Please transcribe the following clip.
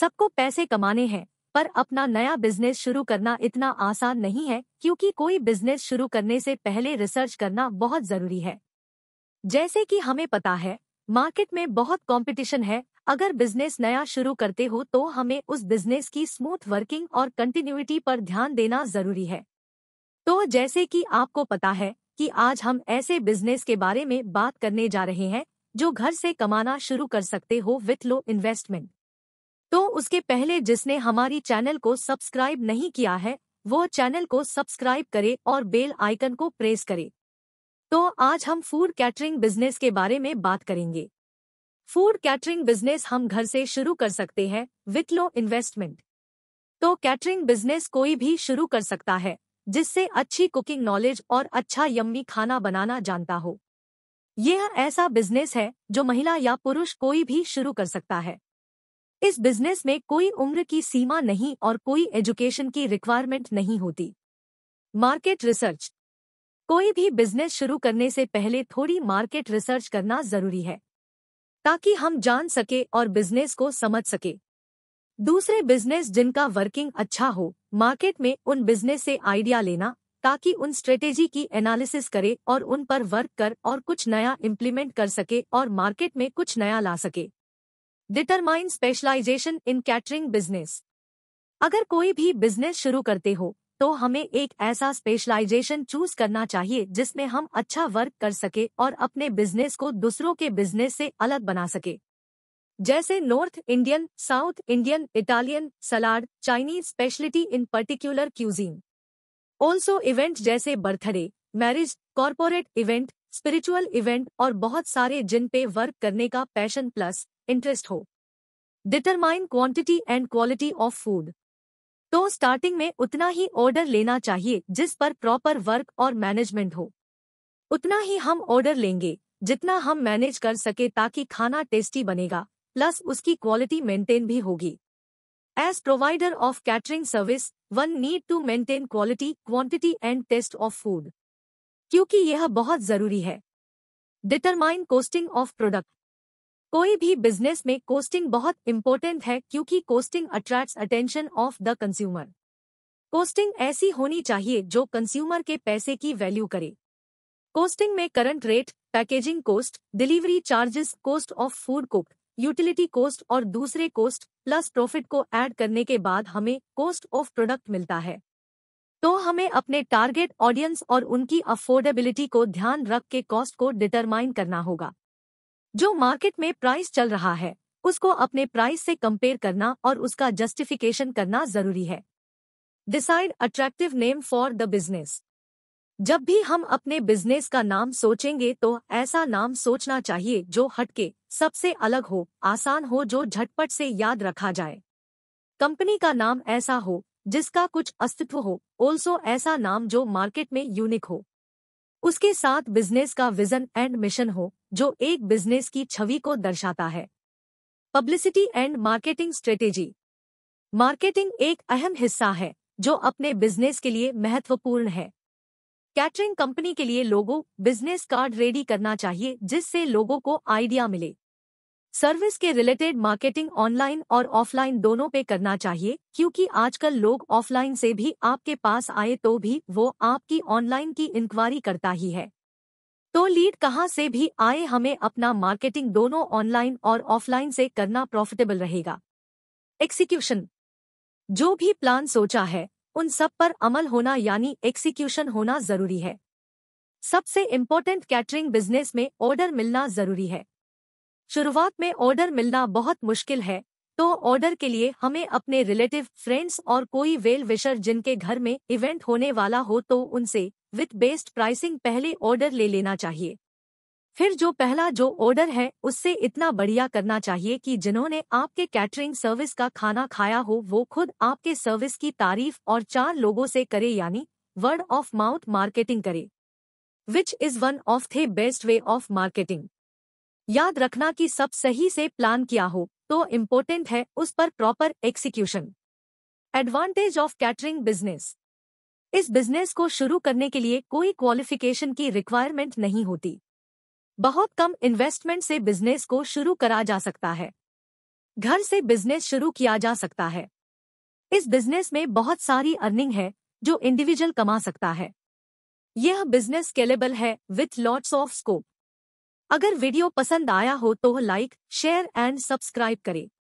सबको पैसे कमाने हैं पर अपना नया बिजनेस शुरू करना इतना आसान नहीं है क्योंकि कोई बिजनेस शुरू करने से पहले रिसर्च करना बहुत जरूरी है जैसे कि हमें पता है मार्केट में बहुत कंपटीशन है अगर बिजनेस नया शुरू करते हो तो हमें उस बिजनेस की स्मूथ वर्किंग और कंटिन्यूटी पर ध्यान देना जरूरी है तो जैसे कि आपको पता है कि आज हम ऐसे बिजनेस के बारे में बात करने जा रहे हैं जो घर से कमाना शुरू कर सकते हो विथ लो इन्वेस्टमेंट तो उसके पहले जिसने हमारी चैनल को सब्सक्राइब नहीं किया है वो चैनल को सब्सक्राइब करे और बेल आइकन को प्रेस करे तो आज हम फूड कैटरिंग बिजनेस के बारे में बात करेंगे फूड कैटरिंग बिजनेस हम घर से शुरू कर सकते हैं विथ लो इन्वेस्टमेंट तो कैटरिंग बिजनेस कोई भी शुरू कर सकता है जिससे अच्छी कुकिंग नॉलेज और अच्छा यम्मी खाना बनाना जानता हो यह ऐसा बिजनेस है जो महिला या पुरुष कोई भी शुरू कर सकता है इस बिजनेस में कोई उम्र की सीमा नहीं और कोई एजुकेशन की रिक्वायरमेंट नहीं होती मार्केट रिसर्च कोई भी बिजनेस शुरू करने से पहले थोड़ी मार्केट रिसर्च करना जरूरी है ताकि हम जान सके और बिजनेस को समझ सके दूसरे बिजनेस जिनका वर्किंग अच्छा हो मार्केट में उन बिजनेस से आइडिया लेना ताकि उन स्ट्रेटेजी की एनालिसिस करे और उन पर वर्क कर और कुछ नया इम्प्लीमेंट कर सके और मार्केट में कुछ नया ला सके determine specialization in catering business अगर कोई भी बिजनेस शुरू करते हो तो हमें एक ऐसा स्पेशलाइजेशन चूज करना चाहिए जिसमें हम अच्छा वर्क कर सके और अपने बिजनेस को दूसरों के बिजनेस से अलग बना सके जैसे North Indian South Indian Italian salad Chinese speciality in particular cuisine also event जैसे birthday marriage corporate event spiritual event और बहुत सारे जिन पे वर्क करने का पैशन प्लस इंटरेस्ट हो determine quantity and quality of food तो स्टार्टिंग में उतना ही ऑर्डर लेना चाहिए जिस पर प्रॉपर वर्क और मैनेजमेंट हो उतना ही हम ऑर्डर लेंगे जितना हम मैनेज कर सके ताकि खाना टेस्टी बनेगा प्लस उसकी क्वालिटी मेंटेन भी होगी as provider of catering service one need to maintain quality quantity and taste of food क्योंकि यह बहुत जरूरी है डिटरमाइन कोस्टिंग ऑफ प्रोडक्ट कोई भी बिजनेस में कोस्टिंग बहुत इंपॉर्टेंट है क्योंकि costing attracts attention of the consumer costing ऐसी होनी चाहिए जो कंज्यूमर के पैसे की वैल्यू करे कोस्टिंग में current rate packaging cost delivery charges cost of food cook utility cost और दूसरे कोस्ट प्लस प्रॉफिट को ऐड करने के बाद हमें कोस्ट ऑफ प्रोडक्ट मिलता है तो हमें अपने टारगेट ऑडियंस और उनकी अफोर्डेबिलिटी को ध्यान रख के कॉस्ट को डिटरमाइन करना होगा जो मार्केट में प्राइस चल रहा है उसको अपने प्राइस से कंपेयर करना और उसका जस्टिफिकेशन करना जरूरी है decide attractive name for the business जब भी हम अपने बिजनेस का नाम सोचेंगे तो ऐसा नाम सोचना चाहिए जो हटके सबसे अलग हो आसान हो जो झटपट से याद रखा जाए कंपनी का नाम ऐसा हो जिसका कुछ अस्तित्व हो ऑल्सो ऐसा नाम जो मार्केट में यूनिक हो उसके साथ बिजनेस का विजन एंड मिशन हो जो एक बिजनेस की छवि को दर्शाता है publicity and marketing strategy marketing एक अहम हिस्सा है जो अपने बिजनेस के लिए महत्वपूर्ण है कैटरिंग कंपनी के लिए लोगों बिजनेस कार्ड रेडी करना चाहिए जिससे लोगों को आइडिया मिले सर्विस के रिलेटेड मार्केटिंग ऑनलाइन और ऑफलाइन दोनों पे करना चाहिए क्योंकि आजकल लोग ऑफलाइन से भी आपके पास आए तो भी वो आपकी ऑनलाइन की इंक्वायरी करता ही है तो लीड कहां से भी आए हमें अपना मार्केटिंग दोनों ऑनलाइन और ऑफलाइन से करना प्रॉफिटेबल रहेगा एक्सिक्यूशन जो भी प्लान सोचा है उन सब पर अमल होना यानी एक्सिक्यूशन होना जरूरी है सबसे इम्पोर्टेंट कैटरिंग बिजनेस में ऑर्डर मिलना जरूरी है शुरुआत में ऑर्डर मिलना बहुत मुश्किल है तो ऑर्डर के लिए हमें अपने रिलेटिव फ्रेंड्स और कोई वेल विशर जिनके घर में इवेंट होने वाला हो तो उनसे विथ बेस्ड प्राइसिंग पहले ऑर्डर ले लेना चाहिए फिर जो पहला जो ऑर्डर है उससे इतना बढ़िया करना चाहिए कि जिन्होंने आपके कैटरिंग सर्विस का खाना खाया हो वो खुद आपके सर्विस की तारीफ और चार लोगों से करे यानी वर्ड ऑफ माउथ मार्केटिंग करे which is one of the best way of marketing याद रखना कि सब सही से प्लान किया हो तो इम्पोर्टेंट है उस पर proper execution advantage of catering business इस बिजनेस को शुरू करने के लिए कोई क्वालिफिकेशन की रिक्वायरमेंट नहीं होती बहुत कम इन्वेस्टमेंट से बिजनेस को शुरू करा जा सकता है घर से बिजनेस शुरू किया जा सकता है इस बिजनेस में बहुत सारी अर्निंग है जो इंडिविजुअल कमा सकता है यह बिजनेस स्केलेबल है विथ लॉट्स ऑफ स्कोप अगर वीडियो पसंद आया हो तो लाइक शेयर एंड सब्सक्राइब करें